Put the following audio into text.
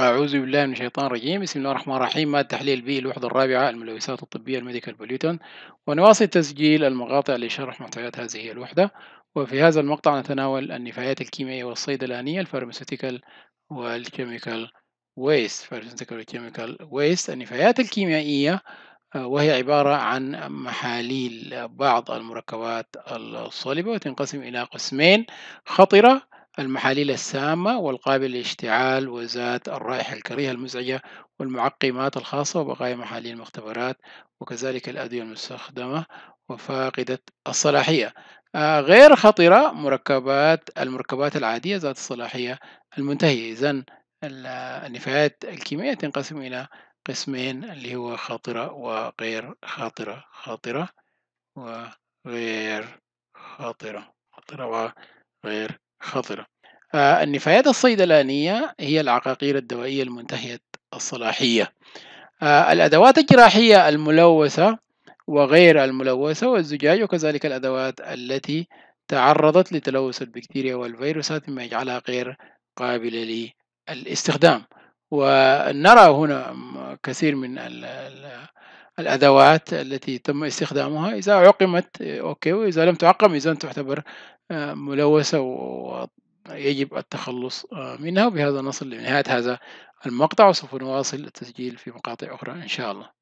أعوذ بالله من الشيطان الرجيم بسم الله الرحمن الرحيم مادة تحليل بي الوحدة الرابعة الملوثات الطبية الميديكال بوليوتن ونواصل تسجيل المقاطع لشرح محتويات هذه الوحدة وفي هذا المقطع نتناول النفايات الكيميائية والصيدلانية الفارماسيوتيكال والكيميكال ويست فارماسيوتيكال والكيميكال ويست النفايات الكيميائية آه، وهي عبارة عن محاليل بعض المركبات الصلبة وتنقسم إلى قسمين خطرة المحاليل السامة والقابلة للاشتعال وذات الرائحة الكريهة المزعجة والمعقمات الخاصة وبقايا محاليل المختبرات وكذلك الأدوية المستخدمة وفاقدة الصلاحية آه، غير خطرة مركبات المركبات العادية ذات الصلاحية المنتهية إذا النفايات الكيميائية تنقسم إلى قسمين اللي هو خطرة وغير خاطرة خطرة وغير خاطرة خطرة وغير خاطرة النفايات الصيدلانية هي العقاقير الدوائية المنتهية الصلاحية آه، الأدوات الجراحية الملوثة وغير الملوثة والزجاج وكذلك الأدوات التي تعرضت لتلوث البكتيريا والفيروسات مما يجعلها غير قابلة للاستخدام ونرى هنا كثير من الأدوات التي تم استخدامها إذا عقمت أوكي وإذا لم تعقم إذا تعتبر آه، ملوثة يجب التخلص آه، منها وبهذا نصل لنهاية هذا المقطع وسوف نواصل التسجيل في مقاطع أخرى إن شاء الله